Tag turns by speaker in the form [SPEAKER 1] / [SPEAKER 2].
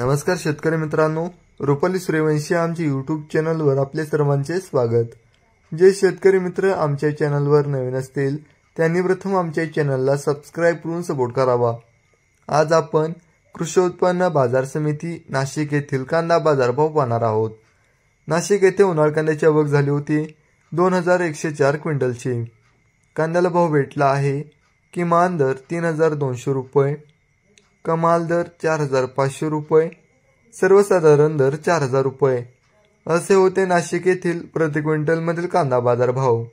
[SPEAKER 1] नमस्कार शेतकरी मित्रांनो रुपाली सूर्यवंशी आमच्या यूट्यूब चॅनलवर आपले सर्वांचे स्वागत जे शेतकरी मित्र आमच्या चॅनलवर नवीन असतील त्यांनी प्रथम आमच्या चॅनलला सबस्क्राईब करून सपोर्ट करावा आज आपण कृषी उत्पन्न बाजार समिती नाशिक येथील कांदा बाजारभाव पाहणार आहोत नाशिक येथे उन्हाळ कांद्याची आवक झाली होती दोन हजार एकशे चार क्विंटलची कांद्याला भाव भेटला आहे किमान दर तीन हजार दोनशे रुपये कमाल दर चार हजार पाचशे रुपये सर्वसाधारण दर चार हजार रुपये असे होते नाशिक येथील प्रति क्विंटलमधील कांदा बाजार भाव